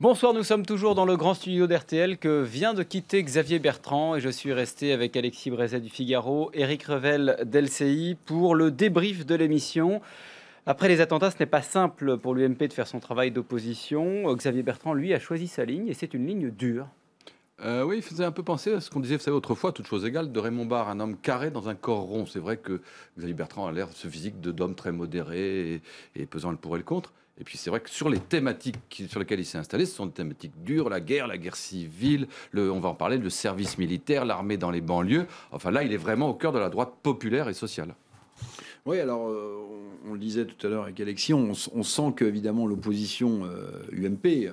Bonsoir, nous sommes toujours dans le grand studio d'RTL que vient de quitter Xavier Bertrand et je suis resté avec Alexis Brezet du Figaro, Eric Revel d'LCI pour le débrief de l'émission. Après les attentats, ce n'est pas simple pour l'UMP de faire son travail d'opposition. Xavier Bertrand, lui, a choisi sa ligne et c'est une ligne dure. Euh, oui, il faisait un peu penser à ce qu'on disait, vous savez, autrefois, toute chose égale, de Raymond Barre, un homme carré dans un corps rond. C'est vrai que Xavier Bertrand a l'air ce physique de d'homme très modéré et, pesant le pour et le contre. Et puis c'est vrai que sur les thématiques sur lesquelles il s'est installé, ce sont des thématiques dures, la guerre, la guerre civile, on va en parler, le service militaire, l'armée dans les banlieues. Enfin là, il est vraiment au cœur de la droite populaire et sociale. Oui, alors euh, on, le disait tout à l'heure avec Alexis, on, sent sent qu'évidemment l'opposition UMP, euh,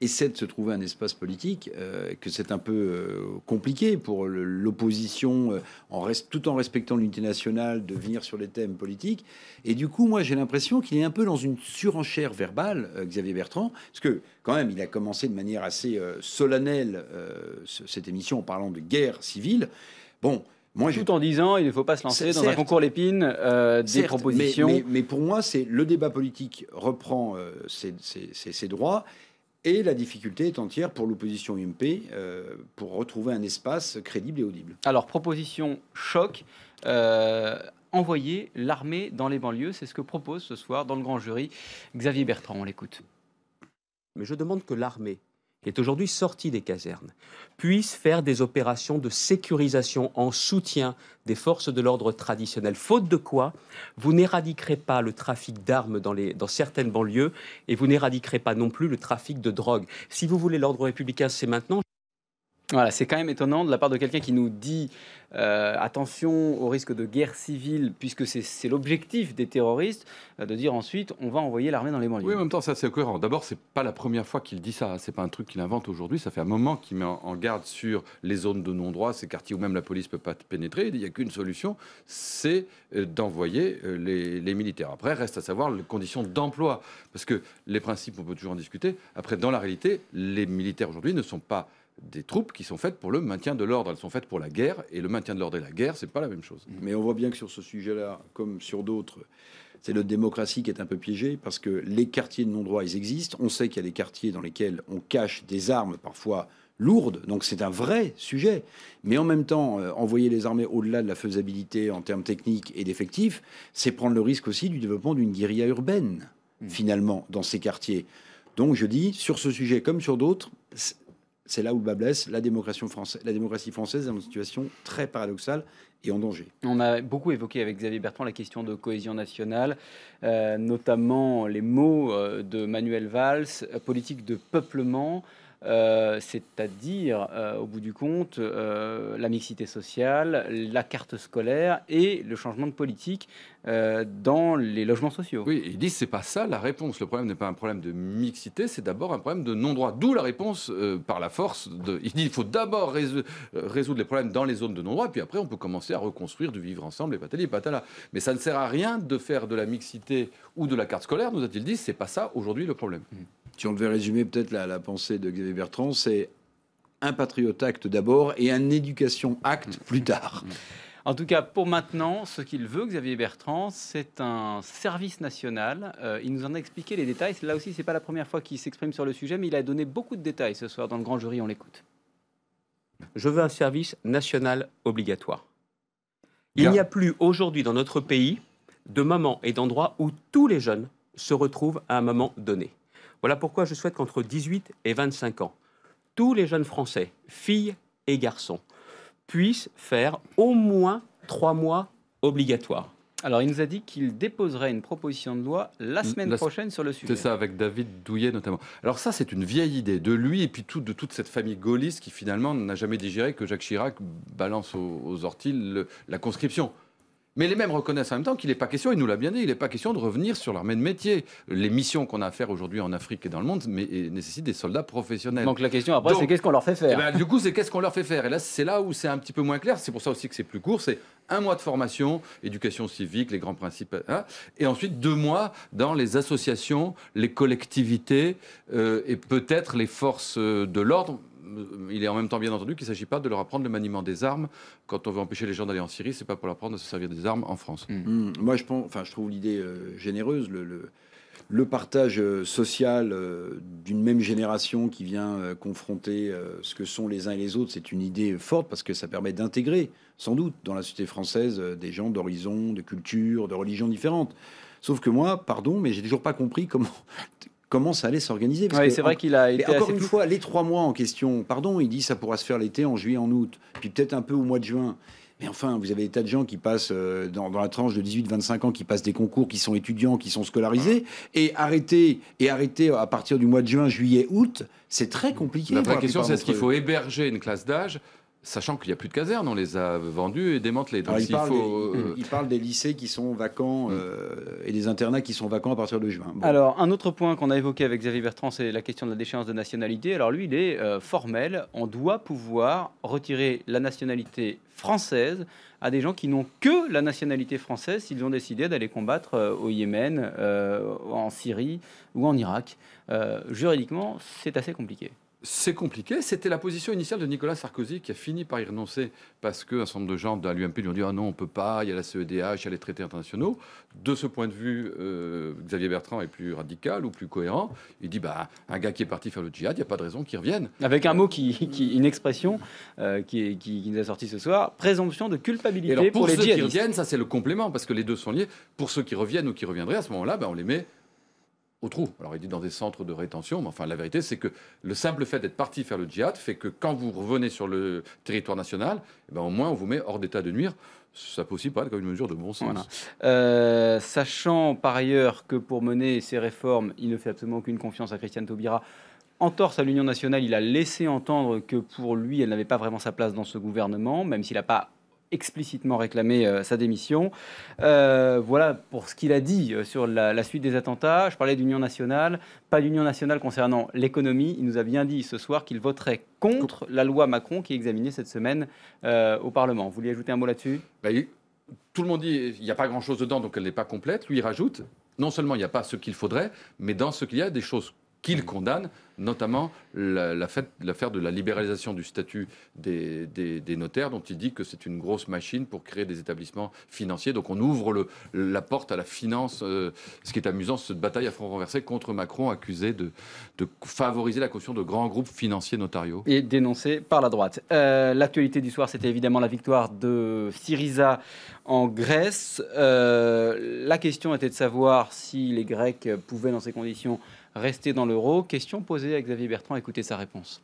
essaie de se trouver un espace politique, euh, que c'est un peu euh, compliqué pour l'opposition, euh, tout en respectant l'unité nationale, de venir sur les thèmes politiques. Et du coup, moi, j'ai l'impression qu'il est un peu dans une surenchère verbale, Xavier Bertrand, parce que quand même, il a commencé de manière assez solennelle cette émission en parlant de guerre civile. Bon, moi, tout en disant il ne faut pas se lancer dans un concours l'épine des propositions. Mais, pour moi, c'est le débat politique reprend ses, droits et la difficulté est entière pour l'opposition UMP euh, pour retrouver un espace crédible et audible. Alors, proposition choc. Euh, envoyer l'armée dans les banlieues, c'est ce que propose ce soir dans le grand jury Xavier Bertrand. On l'écoute. Mais je demande que l'armée qui est aujourd'hui sorti des casernes, puisse faire des opérations de sécurisation en soutien des forces de l'ordre traditionnel. Faute de quoi, vous n'éradiquerez pas le trafic d'armes dans, dans certaines banlieues et vous n'éradiquerez pas non plus le trafic de drogue. Si vous voulez l'ordre républicain, c'est maintenant. Voilà, c'est quand même étonnant de la part de quelqu'un qui nous dit euh, attention au risque de guerre civile, puisque c'est l'objectif des terroristes, euh, de dire ensuite on va envoyer l'armée dans les banlieues. Oui, en même temps, ça c'est cohérent. D'abord, c'est pas la première fois qu'il dit ça, hein. c'est pas un truc qu'il invente aujourd'hui, ça fait un moment qu'il met en garde sur les zones de non-droit, ces quartiers où même la police peut pas pénétrer. Il n'y a qu'une solution, c'est euh, d'envoyer les, les militaires. Après, reste à savoir les conditions d'emploi, parce que les principes, on peut toujours en discuter. Après, dans la réalité, les militaires aujourd'hui ne sont pas des troupes qui sont faites pour le maintien de l'ordre. Elles sont faites pour la guerre, et le maintien de l'ordre et la guerre, c'est pas la même chose. Mm-hmm. Mais on voit bien que sur ce sujet-là, comme sur d'autres, c'est notre démocratie qui est un peu piégée, parce que les quartiers de non-droit, ils existent. On sait qu'il y a des quartiers dans lesquels on cache des armes parfois lourdes. Donc c'est un vrai sujet. Mais en même temps, euh, envoyer les armées au-delà de la faisabilité en termes techniques et d'effectifs, c'est prendre le risque aussi du développement d'une guérilla urbaine, mm. finalement, dans ces quartiers. Donc je dis, sur ce sujet comme sur d'autres, c'est là où blesse. La démocratie, française, est dans une situation très paradoxale et en danger. On a beaucoup évoqué avec Xavier Bertrand la question de cohésion nationale, euh, notamment les mots euh, de Manuel Valls, euh, politique de peuplement. Euh, c'est-à-dire, euh, au bout du compte, euh, la mixité sociale, la carte scolaire et le changement de politique dans les logements sociaux. Oui, ils disent c'est pas ça la réponse. Le problème n'est pas un problème de mixité, c'est d'abord un problème de non-droit. D'où la réponse par la force. il dit qu'il il faut d'abord résoudre les problèmes dans les zones de non-droit, puis après on peut commencer à reconstruire du vivre ensemble et patali patala. Mais ça ne sert à rien de faire de la mixité ou de la carte scolaire, nous a-t-il dit, c'est pas ça aujourd'hui le problème. Mmh si on devait résumer peut-être la, pensée de Xavier Bertrand, c'est un patriote acte d'abord et un éducation acte mm. plus tard. Mm. En tout cas, pour maintenant, ce qu'il veut, Xavier Bertrand, c'est un service national. Euh, il nous en a expliqué les détails. Là aussi, ce n'est pas la première fois qu'il s'exprime sur le sujet, mais il a donné beaucoup de détails ce soir dans le grand jury. On l'écoute. Je veux un service national obligatoire. Il n'y a plus aujourd'hui dans notre pays de moment et d'endroit où tous les jeunes se retrouvent à un moment donné. Voilà pourquoi je souhaite qu'entre 18 et 25 ans, tous les jeunes Français, filles et garçons, puissent faire au moins trois mois obligatoires. Alors, il nous a dit qu'il déposerait une proposition de loi la semaine prochaine sur le sujet. C'est ça, avec David Douillet notamment. Alors ça, c'est une vieille idée de lui et puis de toute cette famille gaulliste qui finalement n'a jamais digéré que Jacques Chirac balance aux, orties la conscription. Mais les mêmes reconnaissent en même temps qu'il n'est pas question, il nous l'a bien dit, il n'est pas question de revenir sur leur de métier. Les missions qu'on a à faire aujourd'hui en Afrique et dans le monde mais, nécessitent des soldats professionnels. Donc la question après, c'est qu'est-ce qu'on leur fait faire eh ben, Du coup, c'est qu'est-ce qu'on leur fait faire Et là, c'est là où c'est un petit peu moins clair. C'est pour ça aussi que c'est plus court. C'est un mois de formation, éducation civique, les grands principes, hein, et ensuite deux mois dans les associations, les collectivités euh, et peut-être les forces euh, de l'ordre, il est en même temps bien entendu qu'il ne s'agit pas de leur apprendre le maniement des armes. Quand on veut empêcher les gens d'aller en Syrie, c'est pas pour leur apprendre à se servir des armes en France. Mm. Mm. Moi, je pense, enfin, je trouve l'idée euh, généreuse. Le, partage euh, social euh, d'une même génération qui vient confronter ce que sont les uns et les autres, c'est une idée forte parce que ça permet d'intégrer, sans doute, dans la société française, des gens d'horizons, de cultures, de religions différentes. Sauf que moi, pardon, mais j'ai toujours pas compris comment comment ça allait s'organiser. c'est vrai qu'il a été. encore une fois, les trois mois en question, pardon, il dit ça pourra se faire l'été, en juillet, en août, puis peut-être un peu au mois de juin. Mais enfin, vous avez des tas de gens qui passent euh, dans, la tranche de 18-25 ans, qui passent des concours, qui sont étudiants, qui sont scolarisés, et arrêter et arrêter à partir du mois de juin, juillet, août, c'est très compliqué. La question, c'est est-ce qu'il faut héberger une classe d'âge sachant qu'il n'y a plus de casernes, on les a vendues et démantelées. Euh, il, parle des, lycées qui sont vacants mm. euh, et des internats qui sont vacants à partir de juin. Alors, un autre point qu'on a évoqué avec Xavier Bertrand, c'est la question de la déchéance de nationalité. Alors, lui, il est euh, formel. On doit pouvoir retirer la nationalité française à des gens qui n'ont que la nationalité française s'ils ont décidé d'aller combattre au Yémen, en Syrie ou en Irak. juridiquement, c'est assez compliqué c'est compliqué. C'était la position initiale de Nicolas Sarkozy qui a fini par y renoncer parce qu'un certain nombre de gens de l'UMP lui ont dit Ah non, on ne peut pas, il y a la CEDH, il y a les traités internationaux. De ce point de vue, euh, Xavier Bertrand est plus radical ou plus cohérent. Il dit Bah, un gars qui est parti faire le djihad, il n'y a pas de raison qu'il revienne. Avec un mot, qui, une expression euh, qui, nous a sorti ce soir présomption de culpabilité pour, pour, ceux qui reviennent, ça c'est le complément parce que les deux sont liés. Pour ceux qui reviennent ou qui reviendraient, à ce moment-là, bah, on les met au trou. Alors il dit dans des centres de rétention, mais enfin la vérité c'est que le simple fait d'être parti faire le djihad fait que quand vous revenez sur le territoire national, eh ben, au moins on vous met hors d'état de nuire. Ça peut aussi paraître comme une mesure de bon sens. Euh, sachant par ailleurs que pour mener ces réformes, il ne fait absolument aucune confiance à Christiane Taubira. En torse à l'Union nationale, il a laissé entendre que pour lui, elle n'avait pas vraiment sa place dans ce gouvernement, même s'il n'a pas explicitement réclamé euh, sa démission. Euh, voilà pour ce qu'il a dit euh, sur la, suite des attentats. Je parlais d'union nationale, pas d'union nationale concernant l'économie. Il nous a bien dit ce soir qu'il voterait contre la loi Macron qui est examinée cette semaine au Parlement. Vous voulez ajouter un mot là-dessus bah, Tout le monde dit il n'y a pas grand-chose dedans, donc elle n'est pas complète. Lui, il rajoute non seulement il n'y a pas ce qu'il faudrait, mais dans ce qu'il y a, des choses qu'il mm. condamne, notamment l'affaire de la libéralisation du statut des, notaires, dont il dit que c'est une grosse machine pour créer des établissements financiers. Donc on ouvre la porte à la finance. Euh, ce qui est amusant, cette bataille à front renversé contre Macron, accusé de, favoriser la caution de grands groupes financiers notariaux. Et dénoncé par la droite. Euh, l'actualité du soir, c'était évidemment la victoire de Syriza en Grèce. Euh, la question était de savoir si les Grecs pouvaient, dans ces conditions, rester dans l'euro Question posée à Xavier Bertrand, écoutez sa réponse.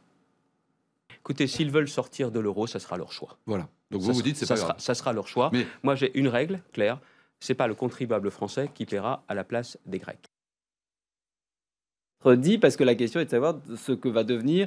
Écoutez, s'ils veulent sortir de l'euro, ça sera leur choix. Voilà. Donc vous vous dites, c'est pas ça sera leur choix. Mais... Moi, j'ai une règle claire. C'est pas le contribuable français qui paiera à la place des Grecs dit parce que la question est de savoir ce que va devenir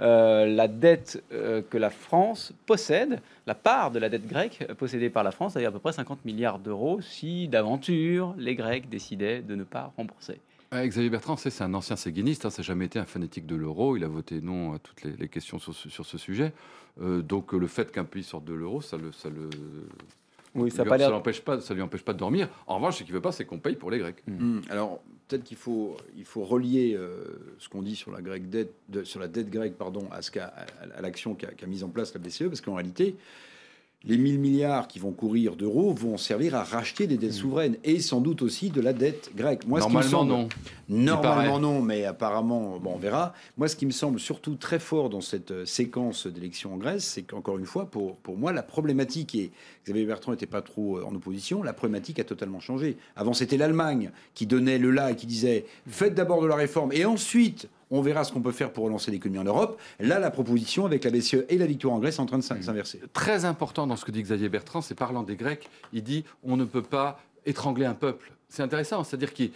euh, la dette euh, que la France possède, la part de la dette grecque possédée par la France, c'est-à-dire à peu près 50 milliards d'euros si d'aventure les Grecs décidaient de ne pas rembourser. Ah, Xavier Bertrand, c'est un ancien séguiniste, ça hein, n'a jamais été un fanatique de l'euro, il a voté non à toutes les, questions sur, ce sujet. Euh, donc le fait qu'un pays sorte de l'euro, ça le... Ça le... ça ne pas, ça lui empêche pas de dormir. En revanche, ce qu'il veut pas, c'est qu'on paye pour les Grecs. Hmm. Hmm. Alors peut-être qu'il faut, il faut relier euh, ce qu'on dit sur la, dette, sur la dette grecque, pardon, à, l'action qu'a mise en place la BCE, parce qu'en réalité, les 1000 milliards qui vont courir d'euros vont servir à racheter des dettes hmm. souveraines et sans doute aussi de la dette grecque. Moi, normalement, non. Normalement, non, mais apparemment, bon, on verra. Moi, ce qui me semble surtout très fort dans cette euh, séquence d'élections en Grèce, c'est qu'encore une fois, pour, pour moi, la problématique, et Xavier Bertrand n'était pas trop euh, en opposition, la problématique a totalement changé. Avant, c'était l'Allemagne qui donnait le là et qui disait faites d'abord de la réforme et ensuite on verra ce qu'on peut faire pour relancer l'économie en Europe. Là, la proposition avec la BCE et la victoire en Grèce est en train de mmh. s'inverser. Très important dans ce que dit Xavier Bertrand, c'est parlant des Grecs, il dit on ne peut pas étrangler un peuple. C'est intéressant, c'est-à-dire qu'il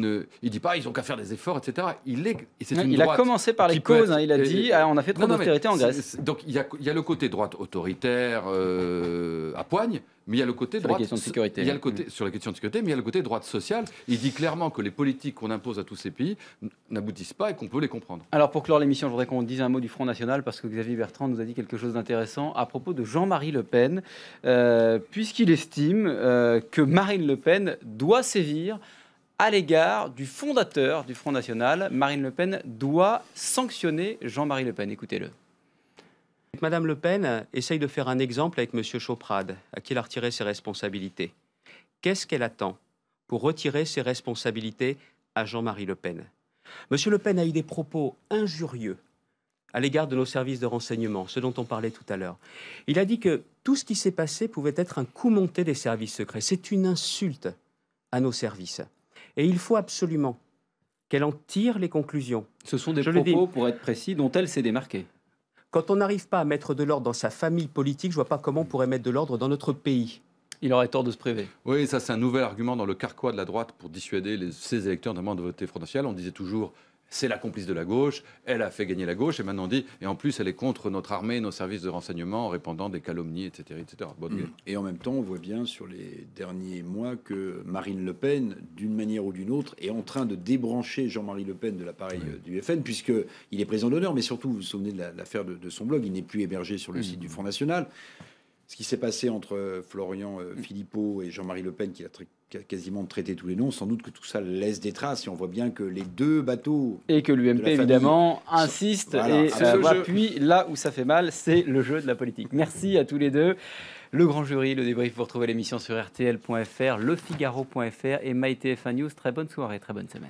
ne dit pas ils ont qu'à faire des efforts, etc. Il il a commencé par les causes. Hein. il a dit ah, on a fait trop d'austérité en Grèce. Donc il y, a, le côté droite autoritaire euh, à poigne, mais il y a le côté droite, la question sécurité. Hein. Mm. Sur la question mais il y a le côté droite sociale. Il dit clairement que les politiques qu'on impose à tous ces pays n'aboutissent pas et qu'on peut les comprendre. Alors pour clore l'émission, je voudrais qu'on dise un mot du Front National parce que Xavier Bertrand nous a dit quelque chose d'intéressant à propos de Jean-Marie Le Pen, euh, puisqu'il estime euh, que Marine Le Pen doit sévir à l'égard du fondateur du Front National. Marine Le Pen doit sanctionner Jean-Marie Le Pen. Écoutez-le. Madame Le Pen essaye de faire un exemple avec M. Choprade, à qui elle a retiré ses responsabilités. Qu'est-ce qu'elle attend pour retirer ses responsabilités à Jean-Marie Le Pen Monsieur Le Pen a eu des propos injurieux à l'égard de nos services de renseignement, ce dont on parlait tout à l'heure. Il a dit que tout ce qui s'est passé pouvait être un coup monté des services secrets. C'est une insulte à nos services. Et il faut absolument qu'elle en tire les conclusions. Ce sont des propos, pour être précis, dont elle s'est démarquée. Quand on n'arrive pas à mettre de l'ordre dans sa famille politique, je ne vois pas comment on pourrait mettre de l'ordre dans notre pays. Il aurait tort de se priver. Oui, ça c'est un nouvel argument dans le carquois de la droite pour dissuader ses électeurs notamment de voter Front On disait toujours c'est la complice de la gauche, elle a fait gagner la gauche, et maintenant on dit, et en plus elle est contre notre armée, nos services de renseignement, en répandant des calomnies, etc. etc. Mm. Et en même temps, on voit bien sur les derniers mois que Marine Le Pen, d'une manière ou d'une autre, est en train de débrancher Jean-Marie Le Pen de l'appareil euh, du FN, puisqu'il est président d'honneur, mais surtout, vous vous souvenez de l'affaire de, son blog, il n'est plus hébergé sur le mm. site du Front National ce qui s'est passé entre euh, Florian euh, mm. Philippot et Jean-Marie Le Pen, qui a quasiment traité tous les noms, sans doute que tout ça laisse des traces et on voit bien que les deux bateaux et que l'UMP évidemment insiste et euh, puis là où ça fait mal, c'est le jeu de la politique. Merci à tous les deux. Le grand jury, le débrief, vous retrouvez l'émission sur rtl.fr, lefigaro.fr et mytf News. Très bonne soirée, très bonne semaine.